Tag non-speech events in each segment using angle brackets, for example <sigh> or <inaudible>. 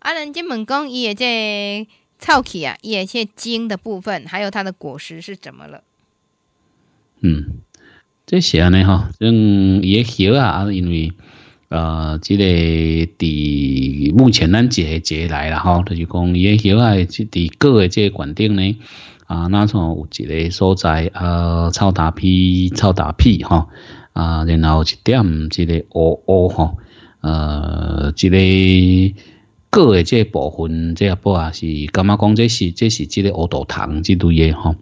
啊，兰金问讲伊个这草皮啊，伊个些茎的部分，还有它的果实是怎么了？嗯，这些呢，哈，嗯，叶猴啊，因为呃，这个伫目前咱一接接来啦，吼，就是讲叶啊，即伫各个这园顶呢，啊，哪像有一个所在啊，臭大屁，臭大屁，哈，啊，然后一点即个乌乌，哈，呃，即个。个诶，即部分，即一部啊，是感觉讲，这是这是即个耳朵疼即类嘢吼，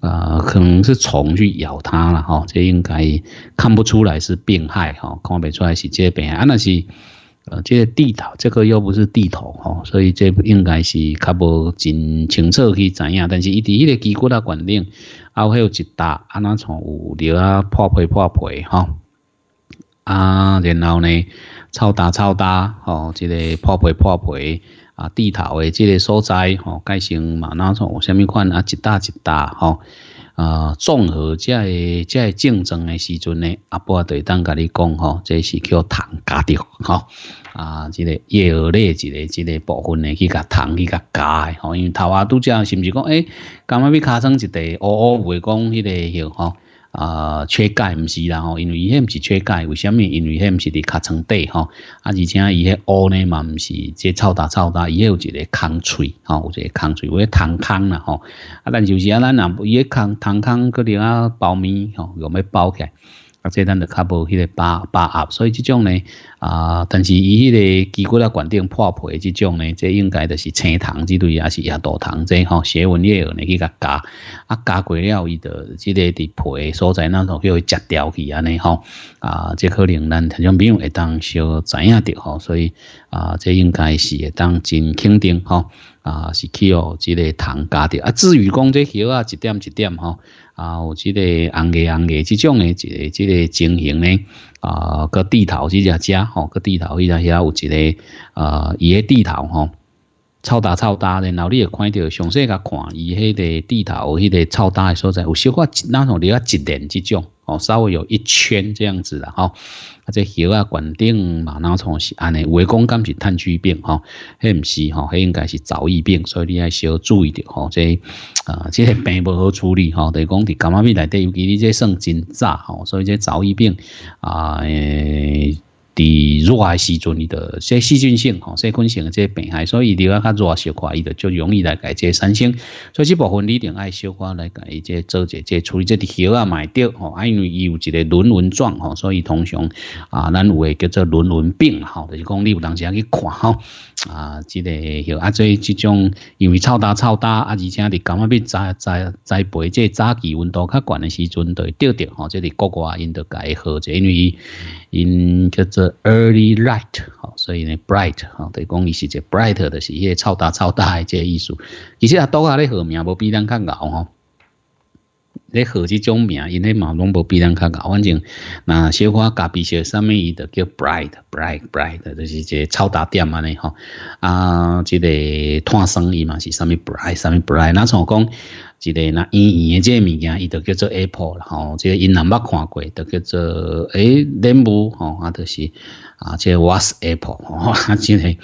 啊，可能是虫去咬它啦吼，即应该看不出来是病害吼，看不出来是即病害，啊那是，呃，即地头，这个又不是地头吼，所以即应该是较无真清楚去知影，但是伊伫迄个机关啊管领，后有一搭啊那从有滴啊破皮破皮吼。啊，然后呢，超大超大，吼，这个破皮破皮，啊，地头的这个所在，吼，改成嘛那种什么款啊，一大一大，吼，啊，综合个在个竞争的时阵呢，阿波对当甲你讲，吼，这是叫糖加掉，吼，啊，这个叶类，这个这个部分呢，去甲糖去甲加假，吼，因为头阿都这样，是不是讲，诶，干吗要卡生一个，我我未讲，迄个叫吼。啊，缺钙唔是啦吼，因为迄唔是缺钙，为虾米？因为迄唔是伫卡层底吼，啊，而且伊迄乌呢嘛唔是，即臭大臭大，伊也有一个空垂吼，有一个空有为汤坑啦吼，啊，但就是啊，咱也汤汤坑，佮另啊，包面吼，用咩包起？来？啊，这咱就较无迄个把把握，所以这种呢，啊，但是伊迄个经过了关定破皮的这种呢，这应该就是青塘之类，也是亚多塘这吼，血纹叶尔呢去甲加，啊加过了伊著，即个皮所在那种叫会食掉去安尼吼，啊，这可能咱听众朋友会当小知影着吼，所以啊，这应该是会当真肯定吼。啊，是去哦，即个藤加着。啊，至于讲这叶啊，一点一点吼。啊，有即个红叶、红叶这种的，即个即个情形呢。啊，个地头即只只吼，个地头伊只遐有一个啊，伊个地头吼，臭大臭大，然后你会看到详细个看，伊迄个地头，迄个臭大的所在，有小寡那种比较直连这种。哦，稍微有一圈这样子的哈，啊这喉啊管定嘛，然后从是安尼，胃功甘是炭疽病哈，还唔是哈，应该是早疫病，所以你要小注意着哈，这啊，这病不好处理哈，等于讲的感冒病来得，尤其你这算真早哈，所以这早疫病啊。伫热诶时阵，伊的些细菌性吼、细菌性这些病害，所以你要较热小块，伊的就容易来改这产生。所以这部分你一定爱小块来解，这做一这处理这条啊，买掉吼，因为伊有一个轮轮状吼，所以通常啊，咱有诶叫做轮轮病吼，就是讲你有当时啊去看吼。啊，即个许啊，做即种，因为臭大臭大啊，而且伫刚刚要栽栽栽培，即早期温度较悬的时阵，对对对，吼，这里各国啊，因都改好，即因为因叫做 early light 哦，所以呢 bright 哦，得讲伊是这 bright 的是迄超大超大的这意思。其实啊，都阿哩好名，无比咱较牛吼。咧号即种名，因咧嘛拢无比人较搞，反正那小可加笔写什物伊，就叫 bright，bright，bright，就是一个超大点安尼吼。啊，即个碳生意嘛是什物 bright，什物 bright，那像我讲。一个那英语的这物件，伊都叫做 apple 了吼。即个因人捌看过，都叫做诶 l e 吼啊，都是啊。即个 was apple 吼，真 <laughs> 个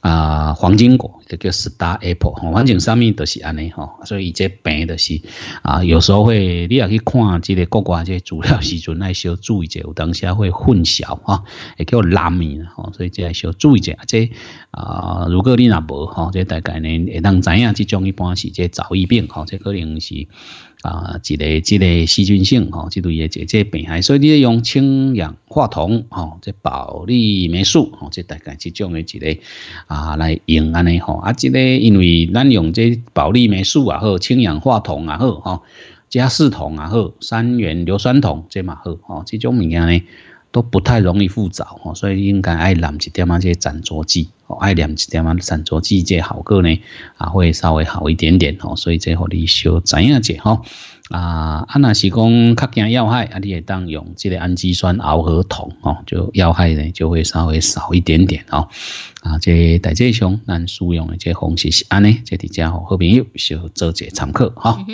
啊黄金果，就叫 star apple 吼。反正上面都是安尼吼，所以即病都是啊，有时候会你也去看即个国国即资料时阵，那小注意者，有当时会混淆哈，会叫蓝米吼。所以即下小注意者，即啊，如果你若无。吼，这大概呢，人知影这种一般是即早疫病，吼，这可能是啊，一个、一个细菌性吼，即类的即即病害，所以你要用氢氧化铜，吼，即保利霉素，吼，即大概即种的一个啊来用安尼吼，啊，即个因为咱用即保利霉素也好，氢氧化铜也好，吼，加四铜也好，三元硫酸铜即嘛好，吼，即种物件呢。都不太容易复杂吼，所以应该爱染一点啊，这斩浊剂，爱染一点啊，斩浊剂这效果呢，啊会稍微好一点点吼，所以这互你小知影者吼，啊，啊那是讲较惊要害，啊你也当用这个氨基酸熬合铜吼，就要害呢就会稍微少一点点吼，啊，这大致上咱使用的这方式是安尼，这大家好好朋友小做这参考哈。